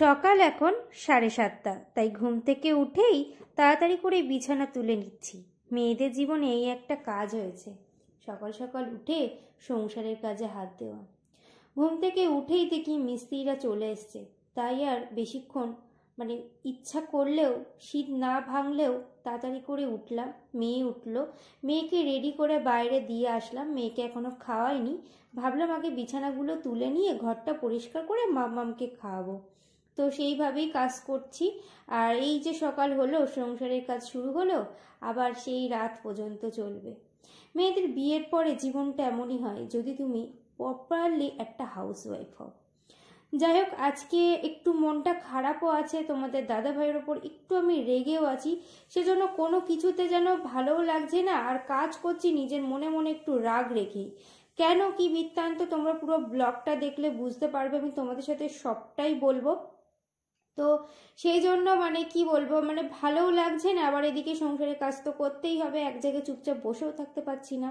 সকাল এখন সাড়ে সাতটা তাই ঘুম থেকে উঠেই তাড়াতাড়ি করে বিছানা তুলে নিচ্ছি মেয়েদের জীবনে এই একটা কাজ হয়েছে সকাল সকাল উঠে সংসারের কাজে হাত দেওয়া ঘুম থেকে উঠেই দেখি মিস্ত্রিরা চলে এসছে তাই আর বেশিক্ষণ মানে ইচ্ছা করলেও শীত না ভাঙলেও তাড়াতাড়ি করে উঠলাম মেয়ে উঠলো মেয়েকে রেডি করে বাইরে দিয়ে আসলাম মেয়েকে এখনও খাওয়াইনি ভাবলাম আগে বিছানাগুলো তুলে নিয়ে ঘরটা পরিষ্কার করে মামামকে খাওয়াবো তো সেইভাবেই কাজ করছি আর এই যে সকাল হলো সংসারের কাজ শুরু হলো আবার সেই রাত পর্যন্ত চলবে মেয়েদের বিয়ের পরে জীবনটা এমনই হয় যদি তুমি প্রপারলি একটা হাউস ওয়াইফ হও যাই হোক আজকে একটু মনটা খারাপও আছে তোমাদের দাদা ভাইয়ের ওপর একটু আমি রেগেও আছি সেজন্য কোনো কিছুতে যেন ভালোও লাগছে না আর কাজ করছি নিজের মনে মনে একটু রাগ রেখেই কেন কি বৃত্তান্ত তোমরা পুরো ব্লগটা দেখলে বুঝতে পারবে আমি তোমাদের সাথে সবটাই বলবো তো সেই জন্য মানে কি বলবো মানে ভালোও লাগছে না আবার এদিকে সংসারের কাজ তো করতেই হবে এক জায়গায় চুপচাপ বসেও থাকতে পারছি না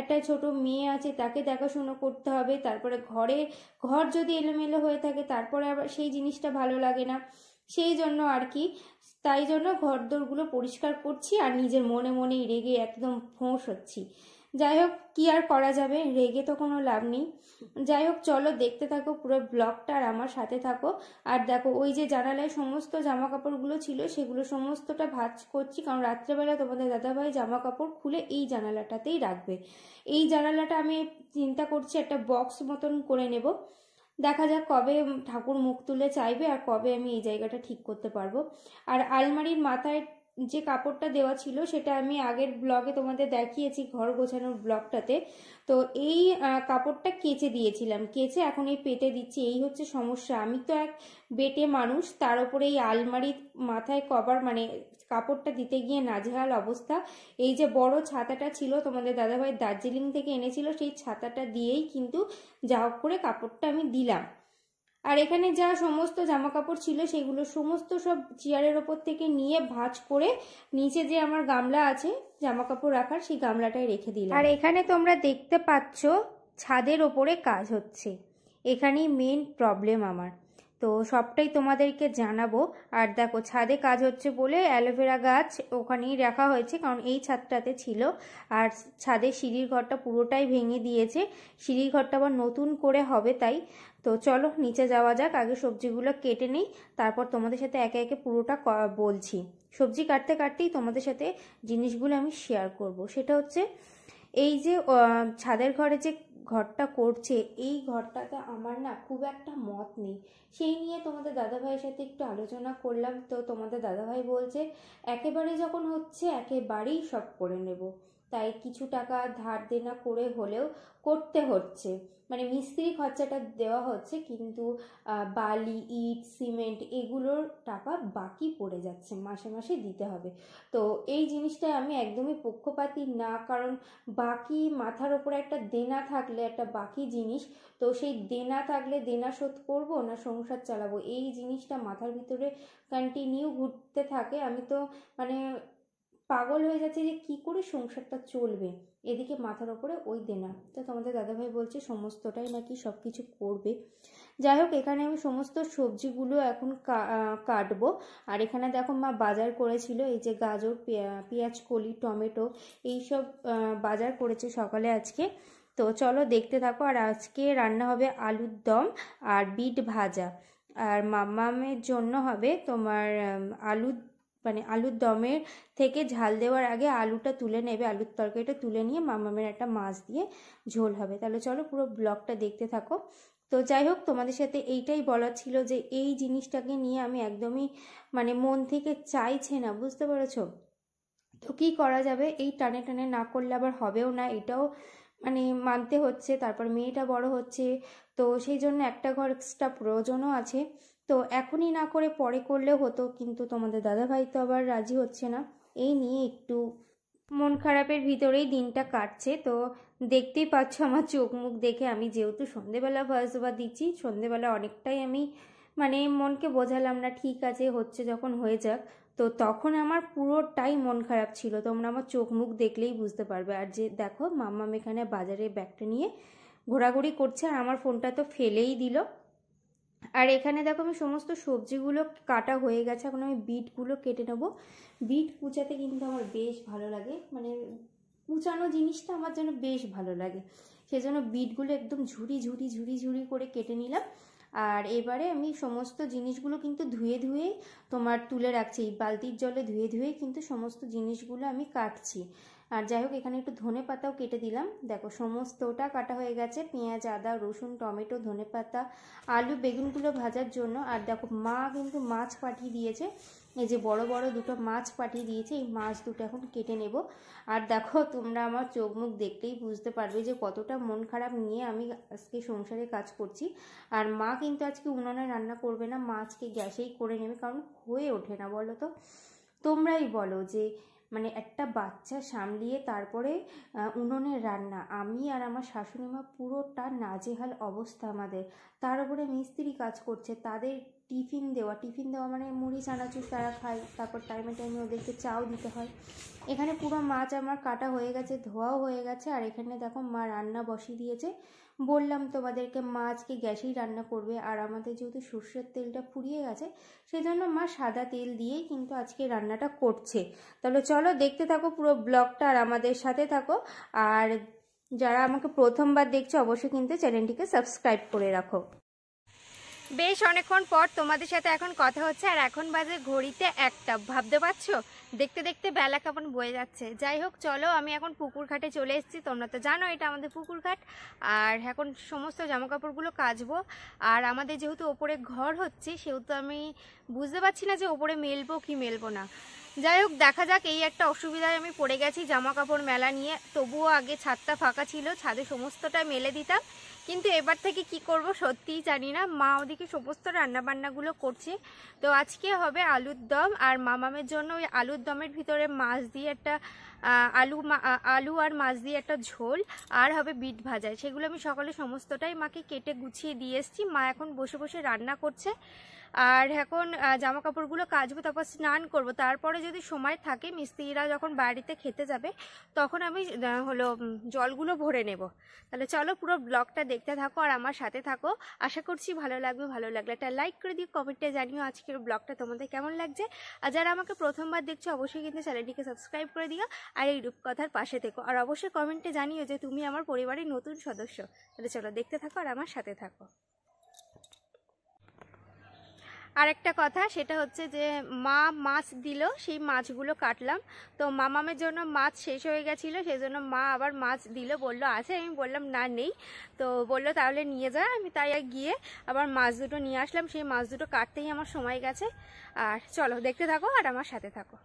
একটা ছোট মেয়ে আছে তাকে দেখাশুনো করতে হবে তারপরে ঘরে ঘর যদি এলোমেলো হয়ে থাকে তারপরে আবার সেই জিনিসটা ভালো লাগে না সেই জন্য আর কি তাই জন্য ঘরদোরগুলো পরিষ্কার করছি আর নিজের মনে মনেই রেগে একদম ফোঁস হচ্ছি যাই হোক কি আর করা যাবে রেগে তো কোনো লাভ নেই যাই হোক চলো দেখতে থাকো পুরো ব্লগটা আর আমার সাথে থাকো আর দেখো ওই যে জানালায় সমস্ত জামা কাপড়গুলো ছিল সেগুলো সমস্তটা ভাজ করছি কারণ রাত্রেবেলা তোমাদের দাদাভাই জামা কাপড় খুলে এই জানালাটাতেই রাখবে এই জানালাটা আমি চিন্তা করছি একটা বক্স মতন করে নেব দেখা যাক কবে ঠাকুর মুখ তুলে চাইবে আর কবে আমি এই জায়গাটা ঠিক করতে পারবো আর আলমারির মাথায় যে কাপড়টা দেওয়া ছিল সেটা আমি আগের ব্লগে তোমাদের দেখিয়েছি ঘর গোছানোর ব্লগটাতে তো এই কাপড়টা কেচে দিয়েছিলাম কেচে এখন এই পেটে দিচ্ছি এই হচ্ছে সমস্যা আমি তো এক বেটে মানুষ তার উপরে এই আলমারির মাথায় কভার মানে কাপড়টা দিতে গিয়ে নাজেহাল অবস্থা এই যে বড় ছাতাটা ছিল তোমাদের দাদাভাই দার্জিলিং থেকে এনেছিল সেই ছাতাটা দিয়েই কিন্তু যা হোক করে কাপড়টা আমি দিলাম আর এখানে যা সমস্ত জামা কাপড় ছিল সেগুলো সমস্ত সব চেয়ারের ওপর থেকে নিয়ে ভাঁজ করে নিচে যে আমার গামলা আছে জামা কাপড় রাখার সেই গামলাটাই রেখে দিলাম আর এখানে তোমরা দেখতে পাচ্ছ ছাদের ওপরে কাজ হচ্ছে এখানেই মেন প্রবলেম আমার তো সবটাই তোমাদেরকে জানাবো আর দেখো ছাদে কাজ হচ্ছে বলে অ্যালোভেরা গাছ ওখানেই রাখা হয়েছে কারণ এই ছাদটাতে ছিল আর ছাদে সিঁড়ির ঘরটা পুরোটাই ভেঙে দিয়েছে সিঁড়ির ঘরটা আবার নতুন করে হবে তাই তো চলো নিচে যাওয়া যাক আগে সবজিগুলো কেটে নিই তারপর তোমাদের সাথে একে একে পুরোটা বলছি সবজি কাটতে কাটতেই তোমাদের সাথে জিনিসগুলো আমি শেয়ার করব সেটা হচ্ছে এই যে ছাদের ঘরে যে ঘরটা করছে এই ঘরটাতে আমার না খুব একটা মত নেই সেই নিয়ে তোমাদের দাদাভাইয়ের সাথে একটু আলোচনা করলাম তো তোমাদের দাদাভাই বলছে একেবারে যখন হচ্ছে একেবারেই সব করে নেব তাই কিছু টাকা ধার দেনা করে হলেও করতে হচ্ছে মানে মিস্ত্রি খরচাটা দেওয়া হচ্ছে কিন্তু বালি ইট সিমেন্ট এগুলোর টাকা বাকি পড়ে যাচ্ছে মাসে মাসে দিতে হবে তো এই জিনিসটা আমি একদমই পক্ষপাতি না কারণ বাকি মাথার ওপরে একটা দেনা থাকলে একটা বাকি জিনিস তো সেই দেনা থাকলে দেনা শোধ করব না সংসার চালাবো এই জিনিসটা মাথার ভিতরে কন্টিনিউ ঘুরতে থাকে আমি তো মানে পাগল হয়ে যাচ্ছে যে কি করে সংসারটা চলবে এদিকে মাথার ওপরে ওই দেনা তো তোমাদের দাদাভাই বলছে সমস্তটাই নাকি সব কিছু করবে যাই হোক এখানে আমি সমস্ত সবজিগুলো এখন কাটবো আর এখানে দেখো মা বাজার করেছিল এই যে গাজর পেঁয়াজ কলি টমেটো এই সব বাজার করেছে সকালে আজকে তো চলো দেখতে থাকো আর আজকে রান্না হবে আলুর দম আর বিট ভাজা আর মামামের জন্য হবে তোমার আলুর মানে আলুর দমের থেকে ঝাল দেওয়ার আগে আলুটা তুলে নেবে আলুর তরকারিটা তুলে নিয়ে মামামের একটা মাছ দিয়ে ঝোল হবে তাহলে চলো পুরো ব্লগটা দেখতে থাকো তো যাই হোক তোমাদের সাথে এইটাই বলা ছিল যে এই জিনিসটাকে নিয়ে আমি একদমই মানে মন থেকে চাইছে না বুঝতে পেরেছ তো কী করা যাবে এই টানে টানে না করলে আবার হবেও না এটাও মানে মানতে হচ্ছে তারপর মেয়েটা বড় হচ্ছে তো সেই জন্য একটা ঘর এক্সট্রা প্রয়োজনও আছে তো এখনই না করে পরে করলে হতো কিন্তু তোমাদের দাদাভাই তো আবার রাজি হচ্ছে না এই নিয়ে একটু মন খারাপের ভিতরেই দিনটা কাটছে তো দেখতেই পাচ্ছ আমার চোখ মুখ দেখে আমি যেহেতু সন্ধেবেলা ভয়েস ওভার দিচ্ছি সন্ধেবেলা অনেকটাই আমি মানে মনকে বোঝালাম না ঠিক আছে হচ্ছে যখন হয়ে যাক তো তখন আমার পুরোটাই মন খারাপ ছিল তোমরা আমার চোখ মুখ দেখলেই বুঝতে পারবে আর যে দেখো মাম্মাম এখানে বাজারে ব্যাগটা নিয়ে ঘোরাঘুরি করছে আর আমার ফোনটা তো ফেলেই দিল আর এখানে দেখো আমি সমস্ত সবজিগুলো কাটা হয়ে গেছে এখন আমি বিটগুলো কেটে নেবো বিট কুচাতে কিন্তু আমার বেশ ভালো লাগে মানে কুচানো জিনিসটা আমার যেন বেশ ভালো লাগে সেজন্য বিটগুলো একদম ঝুড়ি ঝুড়ি ঝুড়ি ঝুড়ি করে কেটে নিলাম আর এবারে আমি সমস্ত জিনিসগুলো কিন্তু ধুয়ে ধুয়েই তোমার তুলে রাখছি এই বালতির জলে ধুয়ে ধুয়ে কিন্তু সমস্ত জিনিসগুলো আমি কাটছি আর যাই হোক এখানে একটু ধনে পাতাও কেটে দিলাম দেখো সমস্তটা কাটা হয়ে গেছে পেঁয়াজ আদা রসুন টমেটো ধনে পাতা আলু বেগুনগুলো ভাজার জন্য আর দেখো মা কিন্তু মাছ পাঠিয়ে দিয়েছে এই যে বড় বড় দুটো মাছ পাঠিয়ে দিয়েছে এই মাছ দুটো এখন কেটে নেব আর দেখো তোমরা আমার চোখ মুখ দেখলেই বুঝতে পারবে যে কতটা মন খারাপ নিয়ে আমি আজকে সংসারে কাজ করছি আর মা কিন্তু আজকে উনানে রান্না করবে না মা আজকে গ্যাসেই করে নেবে কারণ হয়ে ওঠে না বলো তো তোমরাই বলো যে মানে একটা বাচ্চা সামলিয়ে তারপরে উনুনের রান্না আমি আর আমার শাশুড়ি মা পুরোটা নাজেহাল অবস্থা আমাদের তার উপরে মিস্ত্রি কাজ করছে তাদের টিফিন দেওয়া টিফিন দেওয়া মানে মুড়ি চানাচুর তারা খায় তারপর টাইমে টাইমে ওদেরকে চাও দিতে হয় এখানে পুরো মাছ আমার কাটা হয়ে গেছে ধোয়াও হয়ে গেছে আর এখানে দেখো মা রান্না বসিয়ে দিয়েছে বললাম তোমাদেরকে মা আজকে গ্যাসেই রান্না করবে আর আমাদের যেহেতু সর্ষের তেলটা ফুরিয়ে গেছে সেজন্য মা সাদা তেল দিয়েই কিন্তু আজকে রান্নাটা করছে তাহলে চলো দেখতে থাকো পুরো ব্লগটা আর আমাদের সাথে থাকো আর যারা আমাকে প্রথমবার দেখছো অবশ্যই কিন্তু চ্যানেলটিকে সাবস্ক্রাইব করে রাখো বেশ অনেকক্ষণ পর তোমাদের সাথে এখন কথা হচ্ছে আর এখন বাজে ঘড়িতে একটা ভাবতে পারছো দেখতে দেখতে বেলা কেমন বয়ে যাচ্ছে যাই হোক চলো আমি এখন পুকুর ঘাটে চলে এসেছি তোমরা তো জানো এটা আমাদের পুকুর ঘাট আর এখন সমস্ত জামাকাপড়গুলো কাচবো আর আমাদের যেহেতু ওপরে ঘর হচ্ছে সেহেতু আমি বুঝতে পারছি না যে ওপরে মেলবো কি মেলবো না যাই হোক দেখা যাক এই একটা অসুবিধায় আমি পড়ে গেছি জামা কাপড় মেলা নিয়ে তবুও আগে ছাদটা ফাঁকা ছিল ছাদে সমস্তটা মেলে দিতাম কিন্তু এবার থেকে কি করব সত্যিই জানি না মা ওদিকে সমস্ত রান্নাবান্নাগুলো করছে তো আজকে হবে আলুর দম আর মামামের জন্য ওই আলুর দমের ভিতরে মাছ দিয়ে একটা আলু আলু আর মাছ দিয়ে একটা ঝোল আর হবে বিট ভাজা সেগুলো আমি সকালে সমস্তটাই মাকে কেটে গুছিয়ে দিয়ে এসেছি মা এখন বসে বসে রান্না করছে আর এখন জামা কাপড়গুলো কাচবো তারপর স্নান করব তারপরে যদি সময় থাকে মিস্ত্রিরা যখন বাড়িতে খেতে যাবে তখন আমি হলো জলগুলো ভরে নেব তাহলে চলো পুরো ব্লগটা দেখতে থাকো আর আমার সাথে থাকো আশা করছি ভালো লাগবে ভালো লাগলে একটা লাইক করে দিও কমেন্টে জানিও আজকের ব্লগটা তোমাদের কেমন লাগছে আর যারা আমাকে প্রথমবার দেখছো অবশ্যই কিন্তু চ্যানেলটিকে সাবস্ক্রাইব করে দিও আর এই রূপকথার পাশে থেকো আর অবশ্যই কমেন্টে জানিও যে তুমি আমার পরিবারের নতুন সদস্য তাহলে চলো দেখতে থাকো আর আমার সাথে থাকো আর একটা কথা সেটা হচ্ছে যে মা মাছ দিল সেই মাছগুলো কাটলাম তো মামামের জন্য মাছ শেষ হয়ে গেছিলো সেই জন্য মা আবার মাছ দিল বলল আছে আমি বললাম না নেই তো বলল তাহলে নিয়ে যা আমি তাই গিয়ে আবার মাছ দুটো নিয়ে আসলাম সেই মাছ দুটো কাটতেই আমার সময় গেছে আর চলো দেখতে থাকো আর আমার সাথে থাকো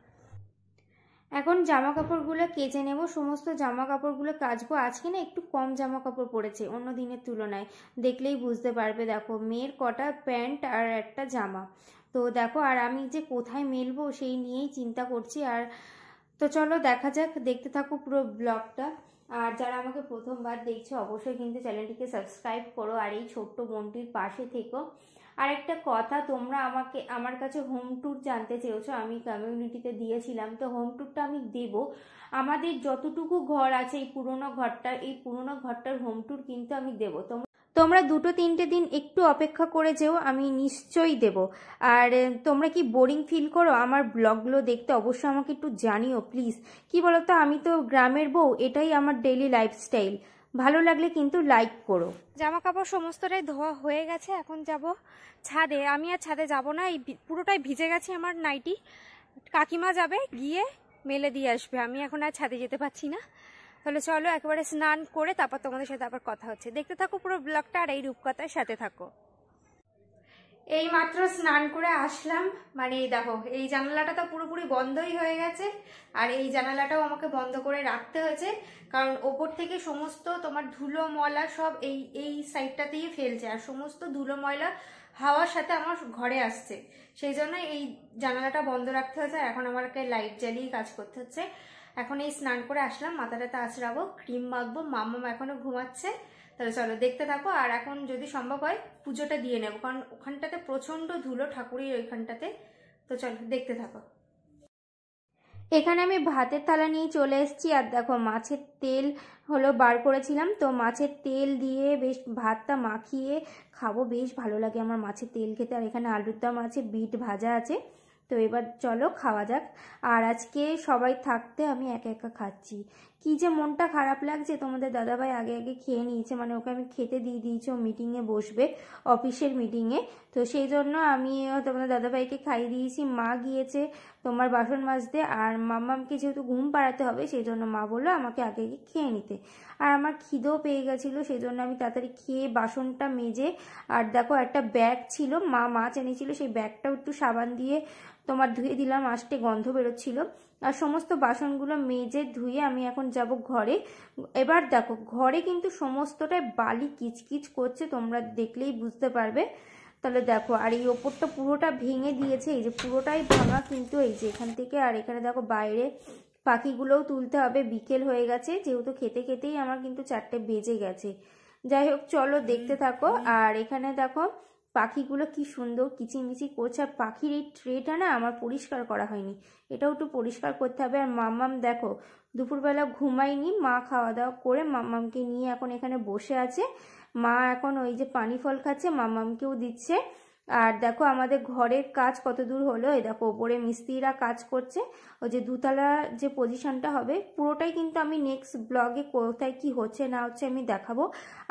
এখন জামা কাপড়গুলো কেচে নেব সমস্ত জামা কাপড়গুলো কাচবো আজকে না একটু কম জামা কাপড় পরেছে অন্য দিনের তুলনায় দেখলেই বুঝতে পারবে দেখো মেয়ের কটা প্যান্ট আর একটা জামা তো দেখো আর আমি যে কোথায় মেলবো সেই নিয়েই চিন্তা করছি আর তো চলো দেখা যাক দেখতে থাকো পুরো ব্লগটা আর যারা আমাকে প্রথমবার দেখছো অবশ্যই কিন্তু চ্যানেলটিকে সাবস্ক্রাইব করো আর এই ছোট্ট বোনটির পাশে থেকো আর একটা কথা তোমরা আমাকে আমার কাছে হোম ট্যুর জানতে চেয়েছো আমি কমিউনিটিতে দিয়েছিলাম তো হোম ট্যুরটা আমি দেব আমাদের যতটুকু ঘর আছে এই পুরোনো ঘরটার এই পুরোনো ঘরটার হোম ট্যুর কিন্তু আমি দেব তোমরা তোমরা দুটো তিনটে দিন একটু অপেক্ষা করে যেও আমি নিশ্চয়ই দেব আর তোমরা কি বোরিং ফিল করো আমার ব্লগগুলো দেখতে অবশ্যই আমাকে একটু জানিও প্লিজ কি বলতো আমি তো গ্রামের বউ এটাই আমার ডেলি লাইফস্টাইল ভালো লাগলে কিন্তু লাইক করো জামা কাপড় সমস্তটাই ধোয়া হয়ে গেছে এখন যাব ছাদে আমি আর ছাদে যাব না এই পুরোটাই ভিজে গেছে আমার নাইটি কাকিমা যাবে গিয়ে মেলে দিয়ে আসবে আমি এখন আর ছাদে যেতে পারছি না তাহলে চলো একেবারে স্নান করে তারপর তোমাদের সাথে আবার কথা হচ্ছে দেখতে থাকো পুরো ব্লগটা আর এই রূপকথার সাথে থাকো এই মাত্র স্নান করে আসলাম মানে এই দেখো এই জানালাটা তো পুরোপুরি বন্ধই হয়ে গেছে আর এই জানালাটাও আমাকে বন্ধ করে রাখতে হয়েছে কারণ ওপর থেকে সমস্ত তোমার ধুলো ময়লা সব এই এই সাইডটাতেই ফেলছে আর সমস্ত ধুলো ময়লা হাওয়ার সাথে আমার ঘরে আসছে সেই জন্য এই জানালাটা বন্ধ রাখতে হয়েছে এখন আমাকে লাইট জ্বালিয়ে কাজ করতে হচ্ছে এখন এই স্নান করে আসলাম মাথা টাতা আঁচড়াবো ক্রিম মাখবো মাম্মা এখনও ঘুমাচ্ছে তাহলে চলো দেখতে থাকো আর এখন যদি সম্ভব হয় পুজোটা দিয়ে নেবো কারণ ওখানটাতে প্রচণ্ড ধুলো ঠাকুরের ওইখানটাতে তো চলো দেখতে থাকো এখানে আমি ভাতের থালা নিয়ে চলে এসেছি আর দেখো মাছের তেল হলো বার করেছিলাম তো মাছের তেল দিয়ে বেশ ভাতটা মাখিয়ে খাবো বেশ ভালো লাগে আমার মাছের তেল খেতে আর এখানে আলুর দম আছে বিট ভাজা আছে তো এবার চলো খাওয়া যাক আর আজকে সবাই থাকতে আমি একা একা খাচ্ছি কি যে মনটা খারাপ লাগছে তোমাদের দাদাভাই আগে আগে খেয়ে নিয়েছে মানে ওকে আমি খেতে দিয়ে দিয়েছি ও মিটিংয়ে বসবে অফিসের মিটিংয়ে তো সেই জন্য আমি তোমাদের দাদাভাইকে খাইয়ে দিয়েছি মা গিয়েছে তোমার বাসন মাজতে আর মাম্মামকে যেহেতু ঘুম পাড়াতে হবে সেই জন্য মা বললো আমাকে আগে আগে খেয়ে নিতে আর আমার খিদেও পেয়ে গেছিলো সেই জন্য আমি তাড়াতাড়ি খেয়ে বাসনটা মেজে আর দেখো একটা ব্যাগ ছিল মা মাছ এনেছিল সেই ব্যাগটাও একটু সাবান দিয়ে তোমার ধুয়ে দিলাম আসতে গন্ধ বেরোচ্ছিল আর সমস্ত বাসনগুলো মেজে ধুয়ে আমি এখন যাব ঘরে এবার দেখো ঘরে কিন্তু সমস্তটাই বালি কিচকিচ করছে তোমরা দেখলেই বুঝতে পারবে তাহলে দেখো আর এই ওপরটা পুরোটা ভেঙে দিয়েছে এই যে পুরোটাই ভাঙা কিন্তু এই যে এখান থেকে আর এখানে দেখো বাইরে পাখিগুলোও তুলতে হবে বিকেল হয়ে গেছে যেহেতু খেতে খেতেই আমার কিন্তু চারটে বেজে গেছে যাই হোক চলো দেখতে থাকো আর এখানে দেখো পাখিগুলো কি সুন্দর কিচিমিচি করছে আর পাখির এই ট্রেটা না আমার পরিষ্কার করা হয়নি এটাও একটু পরিষ্কার করতে হবে আর মাম্মাম দেখো দুপুরবেলা ঘুমাইনি মা খাওয়া দাওয়া করে মাম্মামকে নিয়ে এখন এখানে বসে আছে মা এখন ওই যে পানি ফল খাচ্ছে মামামকেও দিচ্ছে আর দেখো আমাদের ঘরের কাজ কত দূর হলো এই দেখো ওপরে মিস্ত্রিরা কাজ করছে ওই যে দুতলা যে পজিশনটা হবে পুরোটাই কিন্তু আমি নেক্সট ব্লগে কোথায় কি হচ্ছে না হচ্ছে আমি দেখাবো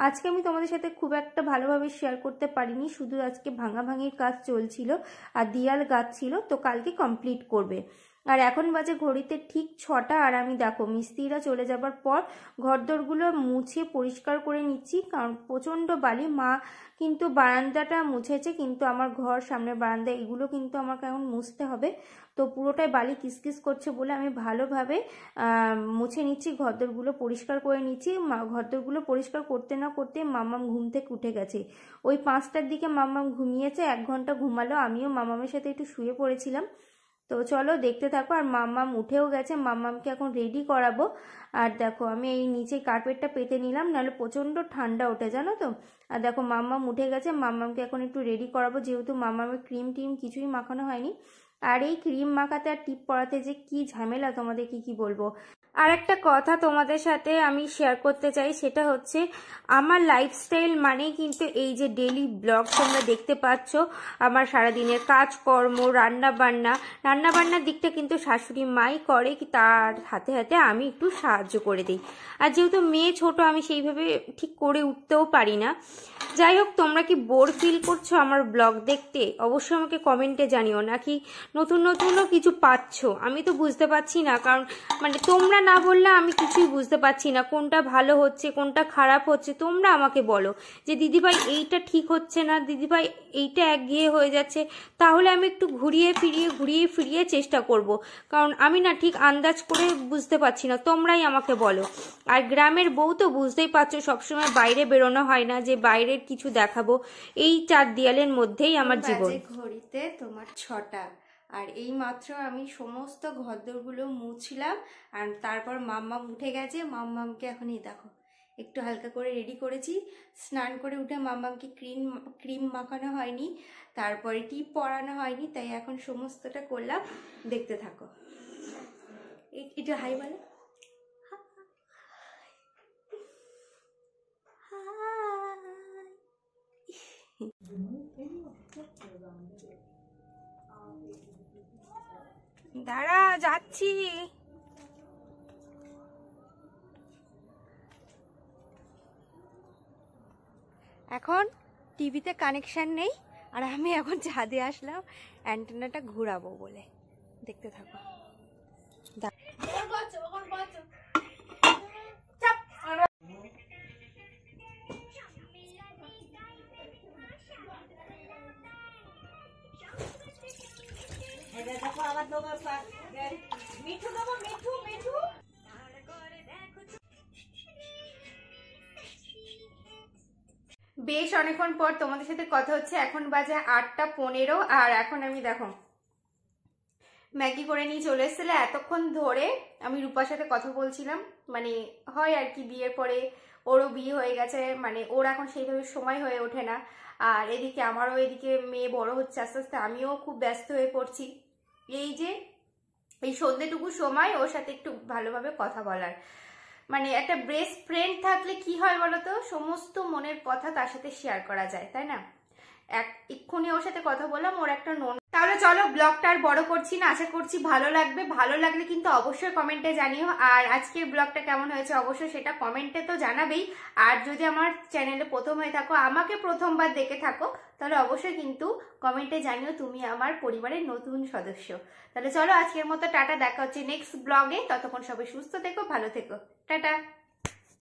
আজকে আমি তোমাদের সাথে খুব একটা ভালোভাবে শেয়ার করতে পারিনি শুধু আজকে ভাঙা ভাঙির কাজ চলছিল আর দিয়াল গাছ ছিল তো কালকে কমপ্লিট করবে আর এখন বাজে ঘড়িতে ঠিক ছটা আর আমি দেখো মিস্ত্রিরা চলে যাবার পর ঘরদোরগুলো মুছে পরিষ্কার করে নিচ্ছি কারণ প্রচণ্ড বালি মা কিন্তু বারান্দাটা মুছেছে কিন্তু আমার ঘর সামনে বারান্দা এগুলো কিন্তু আমাকে এখন মুছতে হবে তো পুরোটাই বালি কিসকিস করছে বলে আমি ভালোভাবে মুছে নিচ্ছি ঘরদোরগুলো পরিষ্কার করে নিচ্ছি ঘরদোরগুলো পরিষ্কার করতে না করতে মামাম ঘুম থেকে উঠে গেছে ওই পাঁচটার দিকে মামাম ঘুমিয়েছে এক ঘন্টা ঘুমালো আমিও মামামের সাথে একটু শুয়ে পড়েছিলাম তো চলো দেখতে থাকো আর মাম্মাম উঠেও গেছে মাম্মামকে এখন রেডি করাবো আর দেখো আমি এই নিচে কার্পেটটা পেতে নিলাম নাহলে প্রচণ্ড ঠান্ডা ওঠে জানো তো আর দেখো মাম্মাম উঠে গেছে মাম্মামকে এখন একটু রেডি করাবো যেহেতু মাম্মামের ক্রিম টিম কিছুই মাখানো হয়নি আর এই ক্রিম মাখাতে আর টিপ পরাতে যে কি ঝামেলা তোমাদেরকে কি বলবো আর একটা কথা তোমাদের সাথে আমি শেয়ার করতে চাই সেটা হচ্ছে আমার লাইফস্টাইল মানেই কিন্তু এই যে ডেলি ব্লগ তোমরা দেখতে পাচ্ছ আমার সারাদিনের কাজকর্ম রান্না রান্নাবান্নার দিকটা কিন্তু শাশুড়ি মাই করে কি তার হাতে হাতে আমি একটু সাহায্য করে দিই আর যেহেতু মেয়ে ছোট আমি সেইভাবে ঠিক করে উঠতেও পারি না যাই হোক তোমরা কি বোর ফিল করছো আমার ব্লগ দেখতে অবশ্যই আমাকে কমেন্টে জানিও নাকি নতুন নতুনও কিছু পাচ্ছ আমি তো বুঝতে পারছি না কারণ মানে তোমরা না বললে আমি কিছুই বুঝতে পারছি না কোনটা ভালো হচ্ছে কোনটা খারাপ হচ্ছে তোমরা আমাকে বলো যে দিদিভাই এইটা ঠিক হচ্ছে না দিদিভাই এইটা একঘেয়ে হয়ে যাচ্ছে তাহলে আমি একটু ঘুরিয়ে ফিরিয়ে ঘুরিয়ে ফিরিয়ে চেষ্টা করব কারণ আমি না ঠিক আন্দাজ করে বুঝতে পারছি না তোমরাই আমাকে বলো আর গ্রামের বউ তো বুঝতেই পারছো সবসময় বাইরে বেরোনো হয় না যে বাইরের কিছু দেখাবো এই চার দেয়ালের মধ্যেই আমার জীবন ঘড়িতে তোমার ছটা আর এই মাত্র আমি সমস্ত ঘরদোরগুলো মুছলাম আর তারপর মাম্মাম উঠে গেছে মাম্মামকে এখনই দেখো একটু হালকা করে রেডি করেছি স্নান করে উঠে মাম্মামকে ক্রিম ক্রিম মাখানো হয়নি তারপরে টিপ পরানো হয়নি তাই এখন সমস্তটা করলাম দেখতে থাকো এটা হাই বলো দাঁড়া যাচ্ছি এখন টিভিতে কানেকশান নেই আর আমি এখন ছাদে আসলাম অ্যান্টেনাটা ঘুরাবো বলে দেখতে থাকো বেশ অনেকক্ষণ পর তোমাদের সাথে কথা হচ্ছে এখন বাজে আটটা পনেরো আর এখন আমি দেখো ম্যাগি করে নিয়ে চলে এসেছিল এতক্ষণ ধরে আমি রূপার সাথে কথা বলছিলাম মানে হয় আর কি বিয়ের পরে ওরও বিয়ে হয়ে গেছে মানে ওর এখন সেইভাবে সময় হয়ে ওঠে না আর এদিকে আমারও এদিকে মেয়ে বড় হচ্ছে আস্তে আস্তে আমিও খুব ব্যস্ত হয়ে পড়ছি এই যে এই সন্ধ্যেটুকু সময় ওর সাথে একটু ভালোভাবে কথা বলার মানে একটা বেস্ট ফ্রেন্ড থাকলে কি হয় বলতো সমস্ত মনের কথা তার সাথে শেয়ার করা যায় তাই না এক এক্ষুনি ওর সাথে কথা বললাম ওর একটা নোন তাহলে চলো ব্লগটা আর বড় করছি না আশা করছি ভালো লাগবে ভালো লাগলে কিন্তু অবশ্যই কমেন্টে জানিও আর আজকের ব্লগটা কেমন হয়েছে অবশ্যই সেটা কমেন্টে তো জানাবেই আর যদি আমার চ্যানেলে প্রথম হয়ে থাকো আমাকে প্রথমবার দেখে থাকো তাহলে অবশ্যই কিন্তু কমেন্টে জানিও তুমি আমার পরিবারের নতুন সদস্য তাহলে চলো আজকের মতো টাটা দেখা হচ্ছে নেক্সট ব্লগে ততক্ষণ সবাই সুস্থ থেকো ভালো থেকো টাটা